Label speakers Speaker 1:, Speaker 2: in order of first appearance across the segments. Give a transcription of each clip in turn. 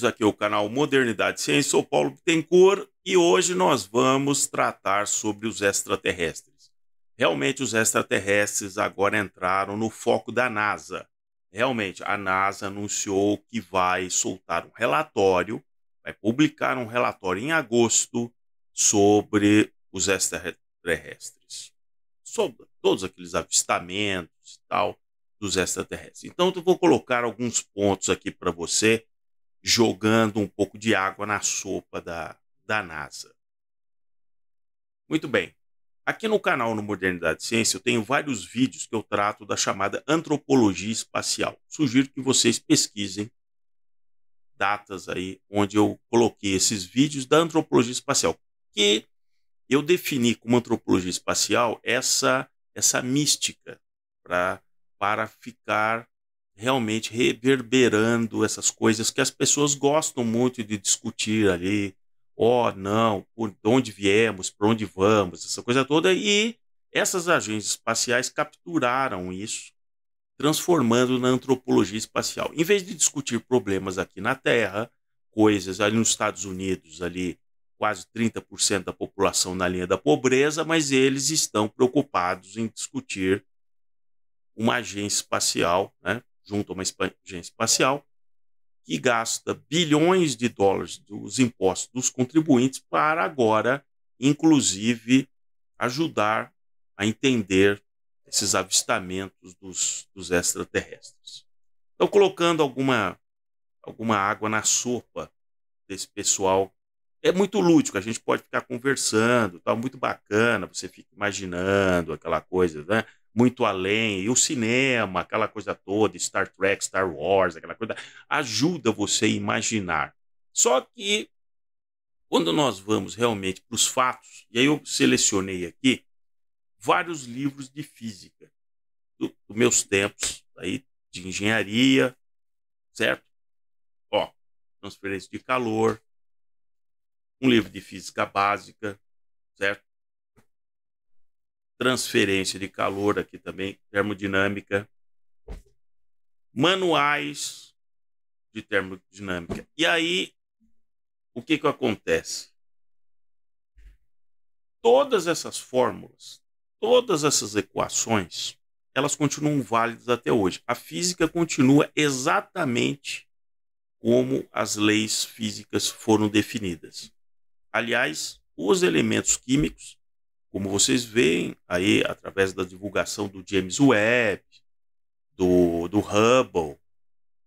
Speaker 1: bem-vindos aqui ao canal Modernidade Ciência. Sou Paulo Bittencourt e hoje nós vamos tratar sobre os extraterrestres. Realmente, os extraterrestres agora entraram no foco da NASA. Realmente, a NASA anunciou que vai soltar um relatório, vai publicar um relatório em agosto sobre os extraterrestres, sobre todos aqueles avistamentos e tal dos extraterrestres. Então, eu vou colocar alguns pontos aqui para você jogando um pouco de água na sopa da, da NASA. Muito bem. Aqui no canal no Modernidade Ciência eu tenho vários vídeos que eu trato da chamada antropologia espacial. Sugiro que vocês pesquisem datas aí onde eu coloquei esses vídeos da antropologia espacial, que eu defini como antropologia espacial essa essa mística para para ficar realmente reverberando essas coisas que as pessoas gostam muito de discutir ali. Ó, oh, não, por onde viemos, para onde vamos, essa coisa toda. E essas agências espaciais capturaram isso, transformando na antropologia espacial. Em vez de discutir problemas aqui na Terra, coisas ali nos Estados Unidos, ali quase 30% da população na linha da pobreza, mas eles estão preocupados em discutir uma agência espacial, né? junto a uma agência espacial, que gasta bilhões de dólares dos impostos dos contribuintes para agora, inclusive, ajudar a entender esses avistamentos dos, dos extraterrestres. então colocando alguma, alguma água na sopa desse pessoal. É muito lúdico, a gente pode ficar conversando, tá muito bacana, você fica imaginando aquela coisa, né? muito além. E o cinema, aquela coisa toda, Star Trek, Star Wars, aquela coisa, ajuda você a imaginar. Só que quando nós vamos realmente para os fatos, e aí eu selecionei aqui vários livros de física dos do meus tempos aí de engenharia, certo? Ó, transferência de calor, um livro de física básica, certo? transferência de calor aqui também, termodinâmica, manuais de termodinâmica. E aí, o que, que acontece? Todas essas fórmulas, todas essas equações, elas continuam válidas até hoje. A física continua exatamente como as leis físicas foram definidas. Aliás, os elementos químicos como vocês veem aí, através da divulgação do James Webb, do, do Hubble,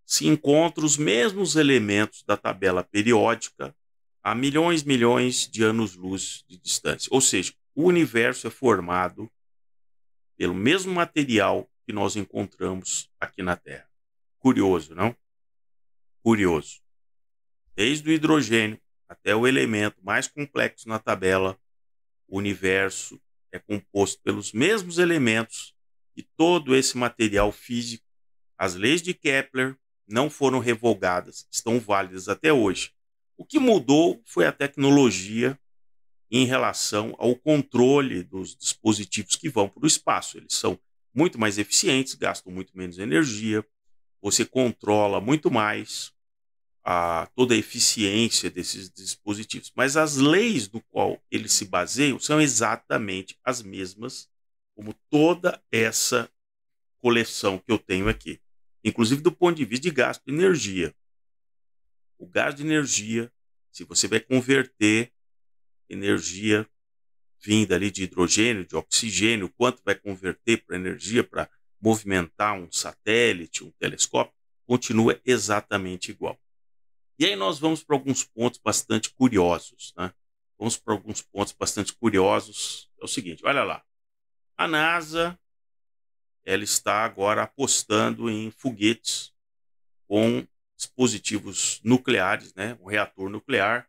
Speaker 1: se encontram os mesmos elementos da tabela periódica a milhões, e milhões de anos-luz de distância. Ou seja, o universo é formado pelo mesmo material que nós encontramos aqui na Terra. Curioso, não? Curioso. Desde o hidrogênio até o elemento mais complexo na tabela, o universo é composto pelos mesmos elementos e todo esse material físico. As leis de Kepler não foram revogadas, estão válidas até hoje. O que mudou foi a tecnologia em relação ao controle dos dispositivos que vão para o espaço. Eles são muito mais eficientes, gastam muito menos energia, você controla muito mais a, toda a eficiência desses dispositivos. Mas as leis do qual eles se baseiam são exatamente as mesmas como toda essa coleção que eu tenho aqui, inclusive do ponto de vista de gasto de energia. O gasto de energia, se você vai converter energia vinda ali de hidrogênio, de oxigênio, quanto vai converter para energia para movimentar um satélite, um telescópio, continua exatamente igual. E aí nós vamos para alguns pontos bastante curiosos, né? Vamos para alguns pontos bastante curiosos. É o seguinte, olha lá. A NASA ela está agora apostando em foguetes com dispositivos nucleares, né, um reator nuclear,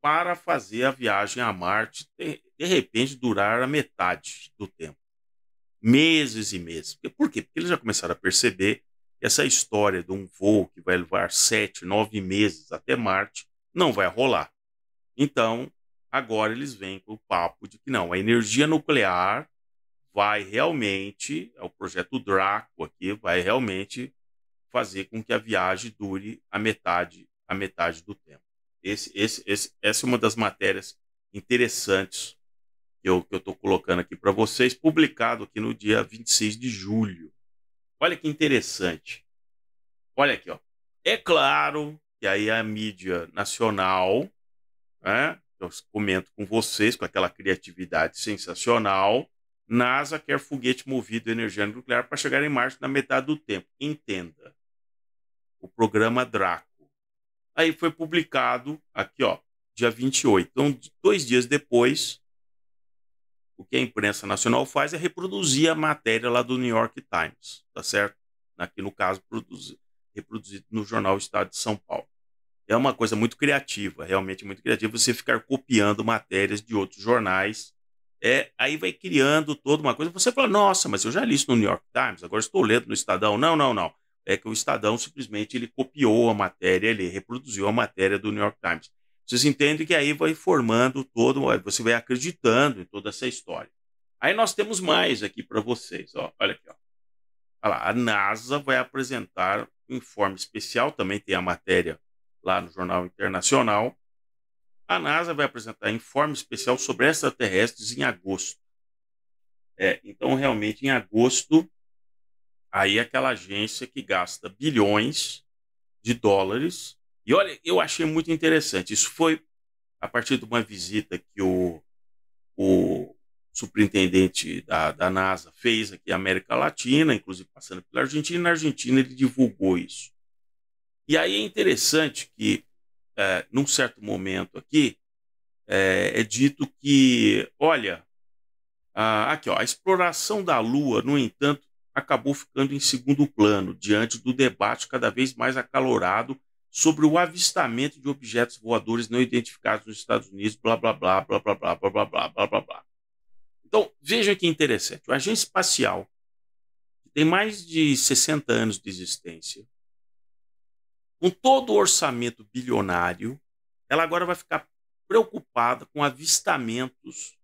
Speaker 1: para fazer a viagem a Marte de, de repente durar a metade do tempo, meses e meses. Por quê? Porque eles já começaram a perceber essa história de um voo que vai levar sete, nove meses até Marte não vai rolar. Então, agora eles vêm com o papo de que não, a energia nuclear vai realmente, é o projeto Draco aqui, vai realmente fazer com que a viagem dure a metade, a metade do tempo. Esse, esse, esse, essa é uma das matérias interessantes que eu estou colocando aqui para vocês, publicado aqui no dia 26 de julho. Olha que interessante. Olha aqui, ó. É claro que aí a mídia nacional, né? Eu comento com vocês, com aquela criatividade sensacional, NASA quer foguete movido a energia nuclear para chegar em Marte na metade do tempo. Entenda. O programa Draco. Aí foi publicado aqui, ó, dia 28. Então, dois dias depois, o que a imprensa nacional faz é reproduzir a matéria lá do New York Times, tá certo? Aqui no caso, reproduzido no jornal Estado de São Paulo. É uma coisa muito criativa, realmente muito criativa, você ficar copiando matérias de outros jornais. É, aí vai criando toda uma coisa. Você fala, nossa, mas eu já li isso no New York Times, agora estou lendo no Estadão. Não, não, não. É que o Estadão simplesmente ele copiou a matéria, ele reproduziu a matéria do New York Times. Vocês entendem que aí vai formando todo, você vai acreditando em toda essa história. Aí nós temos mais aqui para vocês, ó. Olha aqui, ó. Olha lá, a NASA vai apresentar um informe especial, também tem a matéria lá no Jornal Internacional. A NASA vai apresentar informe especial sobre extraterrestres em agosto. É, então, realmente, em agosto, aí é aquela agência que gasta bilhões de dólares e olha, eu achei muito interessante. Isso foi a partir de uma visita que o, o superintendente da, da NASA fez aqui na América Latina, inclusive passando pela Argentina, na Argentina ele divulgou isso. E aí é interessante que, é, num certo momento aqui, é, é dito que, olha, aqui, ó, a exploração da Lua, no entanto, acabou ficando em segundo plano, diante do debate cada vez mais acalorado sobre o avistamento de objetos voadores não identificados nos Estados Unidos, blá, blá, blá, blá, blá, blá, blá, blá, blá, blá, blá, blá. Então, veja que interessante. O agente espacial, que tem mais de 60 anos de existência, com todo o orçamento bilionário, ela agora vai ficar preocupada com avistamentos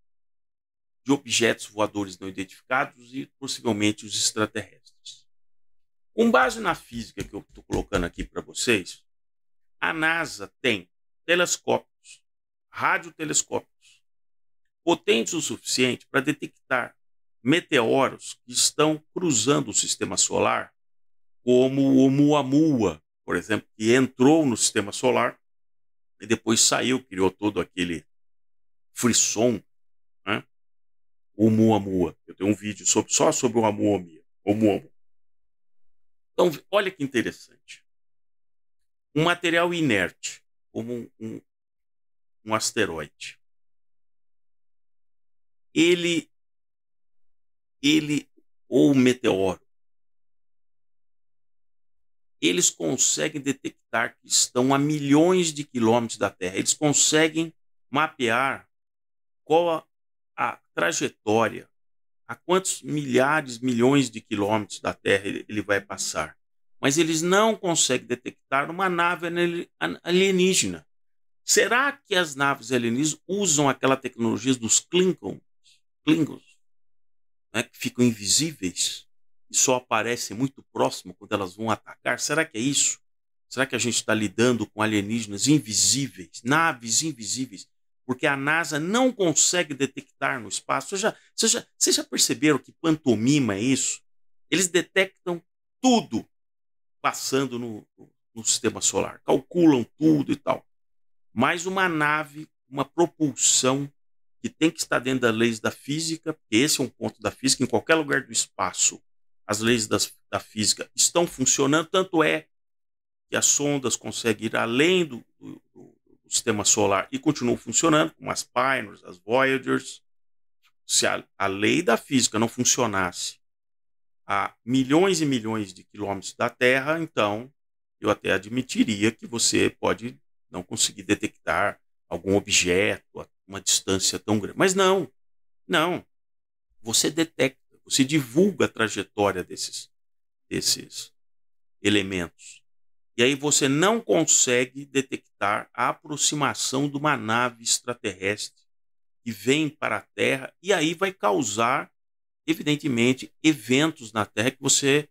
Speaker 1: de objetos voadores não identificados e possivelmente os extraterrestres. Com base na física que eu estou colocando aqui para vocês, a NASA tem telescópios, radiotelescópios, potentes o suficiente para detectar meteoros que estão cruzando o sistema solar, como o Muamua, por exemplo, que entrou no sistema solar e depois saiu, criou todo aquele frisson, né? o Muamua. Eu tenho um vídeo sobre, só sobre o Muamua. Então, olha que interessante um material inerte, como um, um, um asteroide. Ele, ele ou um meteoro, eles conseguem detectar que estão a milhões de quilômetros da Terra. Eles conseguem mapear qual a, a trajetória, a quantos milhares, milhões de quilômetros da Terra ele, ele vai passar mas eles não conseguem detectar uma nave alienígena. Será que as naves alienígenas usam aquela tecnologia dos Klingons, Klingons né, que ficam invisíveis e só aparecem muito próximo quando elas vão atacar? Será que é isso? Será que a gente está lidando com alienígenas invisíveis, naves invisíveis? Porque a NASA não consegue detectar no espaço. Vocês já, vocês já, vocês já perceberam que pantomima é isso? Eles detectam tudo passando no, no sistema solar. Calculam tudo e tal. Mas uma nave, uma propulsão que tem que estar dentro das leis da física, porque esse é um ponto da física, em qualquer lugar do espaço, as leis das, da física estão funcionando, tanto é que as sondas conseguem ir além do, do, do sistema solar e continuam funcionando, como as Pioneers, as Voyagers. Se a, a lei da física não funcionasse a milhões e milhões de quilômetros da Terra, então eu até admitiria que você pode não conseguir detectar algum objeto a uma distância tão grande. Mas não, não. Você detecta, você divulga a trajetória desses, desses elementos. E aí você não consegue detectar a aproximação de uma nave extraterrestre que vem para a Terra e aí vai causar evidentemente, eventos na Terra que você.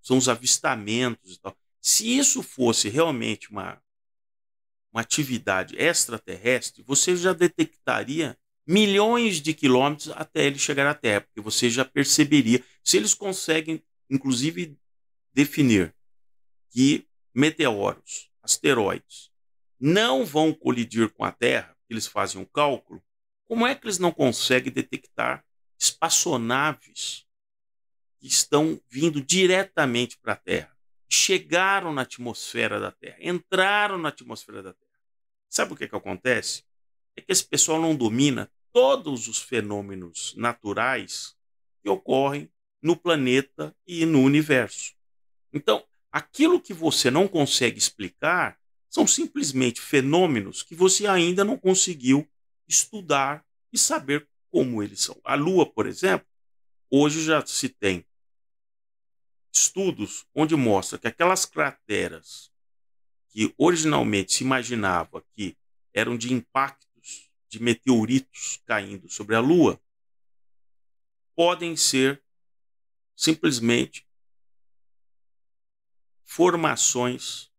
Speaker 1: são os avistamentos e tal. Se isso fosse realmente uma, uma atividade extraterrestre, você já detectaria milhões de quilômetros até ele chegar à Terra, porque você já perceberia. Se eles conseguem, inclusive, definir que meteoros, asteroides, não vão colidir com a Terra, eles fazem um cálculo, como é que eles não conseguem detectar espaçonaves que estão vindo diretamente para a Terra. Chegaram na atmosfera da Terra, entraram na atmosfera da Terra. Sabe o que, que acontece? É que esse pessoal não domina todos os fenômenos naturais que ocorrem no planeta e no universo. Então, aquilo que você não consegue explicar são simplesmente fenômenos que você ainda não conseguiu estudar e saber como eles são. A Lua, por exemplo, hoje já se tem estudos onde mostra que aquelas crateras que originalmente se imaginava que eram de impactos de meteoritos caindo sobre a Lua podem ser simplesmente formações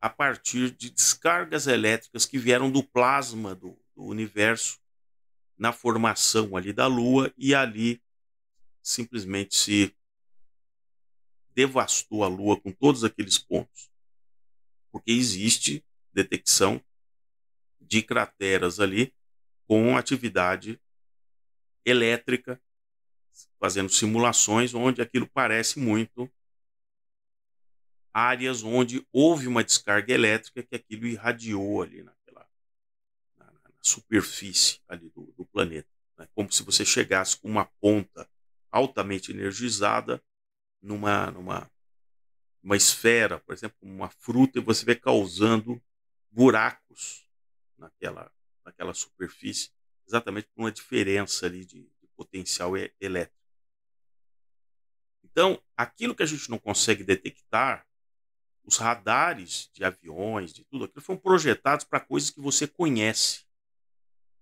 Speaker 1: a partir de descargas elétricas que vieram do plasma do, do universo na formação ali da Lua e ali simplesmente se devastou a Lua com todos aqueles pontos. Porque existe detecção de crateras ali com atividade elétrica, fazendo simulações onde aquilo parece muito áreas onde houve uma descarga elétrica que aquilo irradiou ali na né? superfície ali do, do planeta. Né? Como se você chegasse com uma ponta altamente energizada numa, numa uma esfera, por exemplo, uma fruta, e você vê causando buracos naquela, naquela superfície, exatamente por uma diferença ali de, de potencial elétrico. Então, aquilo que a gente não consegue detectar, os radares de aviões, de tudo aquilo, foram projetados para coisas que você conhece.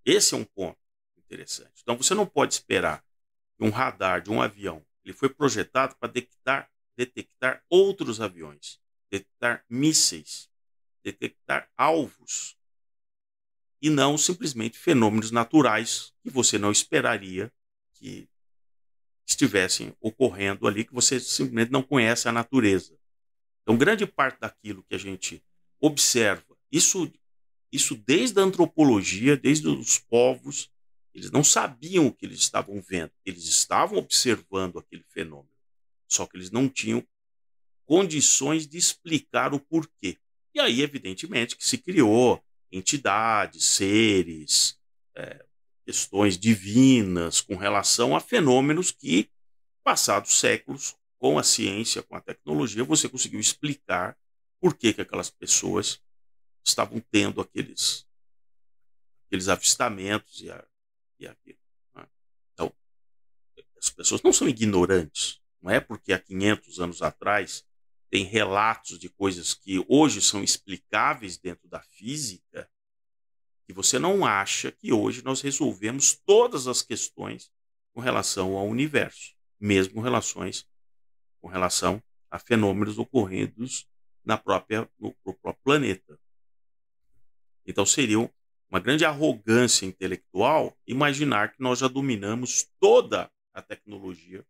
Speaker 1: Esse é um ponto interessante. Então você não pode esperar que um radar de um avião ele foi projetado para detectar, detectar outros aviões, detectar mísseis, detectar alvos e não simplesmente fenômenos naturais que você não esperaria que estivessem ocorrendo ali, que você simplesmente não conhece a natureza. Então, grande parte daquilo que a gente observa, isso isso desde a antropologia, desde os povos, eles não sabiam o que eles estavam vendo, eles estavam observando aquele fenômeno, só que eles não tinham condições de explicar o porquê. E aí, evidentemente, que se criou entidades, seres, é, questões divinas com relação a fenômenos que, passados séculos, com a ciência, com a tecnologia, você conseguiu explicar por que, que aquelas pessoas estavam tendo aqueles, aqueles avistamentos e, a, e aquilo. Né? Então, as pessoas não são ignorantes. Não é porque há 500 anos atrás tem relatos de coisas que hoje são explicáveis dentro da física que você não acha que hoje nós resolvemos todas as questões com relação ao universo, mesmo relações com relação a fenômenos ocorridos na própria, no, no, próprio planeta. Então seria uma grande arrogância intelectual imaginar que nós já dominamos toda a tecnologia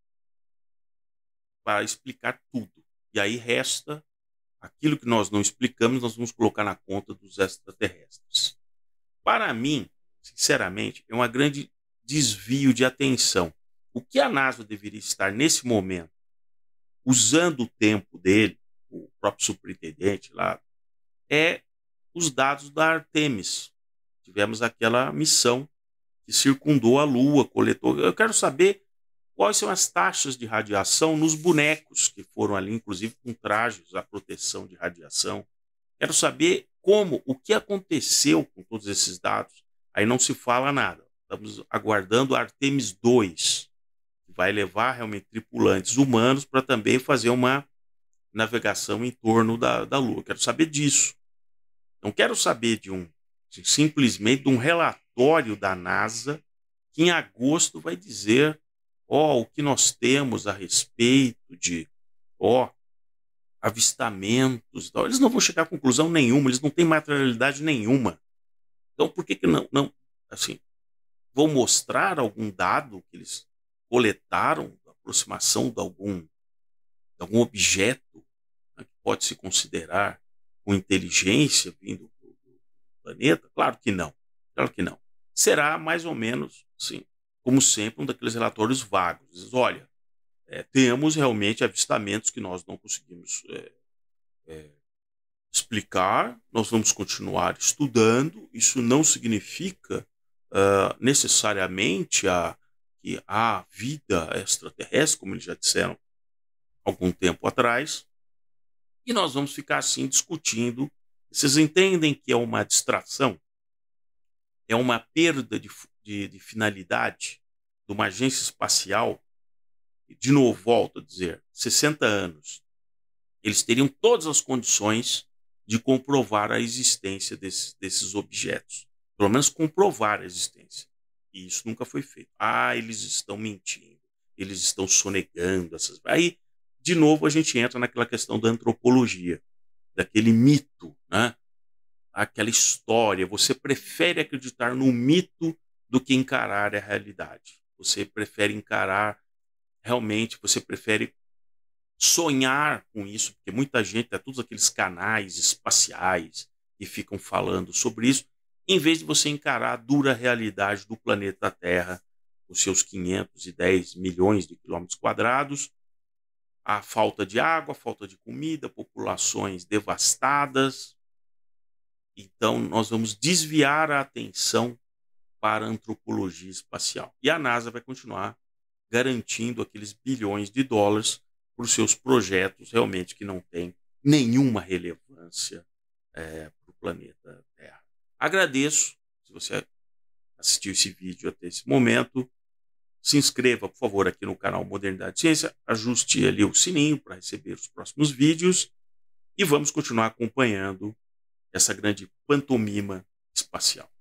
Speaker 1: para explicar tudo. E aí resta aquilo que nós não explicamos, nós vamos colocar na conta dos extraterrestres. Para mim, sinceramente, é um grande desvio de atenção. O que a NASA deveria estar nesse momento, usando o tempo dele, o próprio superintendente lá, é os dados da Artemis. Tivemos aquela missão que circundou a Lua, coletou. Eu quero saber quais são as taxas de radiação nos bonecos que foram ali, inclusive com trajes à proteção de radiação. Quero saber como, o que aconteceu com todos esses dados. Aí não se fala nada. Estamos aguardando a Artemis 2, que vai levar realmente tripulantes humanos para também fazer uma navegação em torno da, da Lua. Quero saber disso. Não quero saber de um simplesmente um relatório da NASA que em agosto vai dizer ó, oh, o que nós temos a respeito de ó, oh, avistamentos. Tal. Eles não vão chegar a conclusão nenhuma, eles não têm materialidade nenhuma. Então, por que, que não, não, assim, vou mostrar algum dado que eles coletaram, da aproximação de algum, de algum objeto né, que pode se considerar com inteligência vindo do, planeta? Claro que não. Claro que não. Será mais ou menos, sim, como sempre, um daqueles relatórios vagos. Diz, olha, é, temos realmente avistamentos que nós não conseguimos é, é, explicar, nós vamos continuar estudando. Isso não significa uh, necessariamente a, que há vida extraterrestre, como eles já disseram algum tempo atrás, e nós vamos ficar assim discutindo. Vocês entendem que é uma distração? É uma perda de, de, de finalidade de uma agência espacial? E de novo, volto a dizer, 60 anos. Eles teriam todas as condições de comprovar a existência desses, desses objetos. Pelo menos comprovar a existência. E isso nunca foi feito. Ah, eles estão mentindo, eles estão sonegando. Essas... Aí de novo a gente entra naquela questão da antropologia, daquele mito, né? aquela história. Você prefere acreditar no mito do que encarar a realidade. Você prefere encarar realmente, você prefere sonhar com isso, porque muita gente, é todos aqueles canais espaciais que ficam falando sobre isso, em vez de você encarar a dura realidade do planeta Terra, os seus 510 milhões de quilômetros quadrados, a falta de água, a falta de comida, populações devastadas. Então, nós vamos desviar a atenção para a antropologia espacial. E a NASA vai continuar garantindo aqueles bilhões de dólares para os seus projetos realmente que não têm nenhuma relevância é, para o planeta Terra. Agradeço se você assistiu esse vídeo até esse momento se inscreva, por favor, aqui no canal Modernidade Ciência, ajuste ali o sininho para receber os próximos vídeos e vamos continuar acompanhando essa grande pantomima espacial.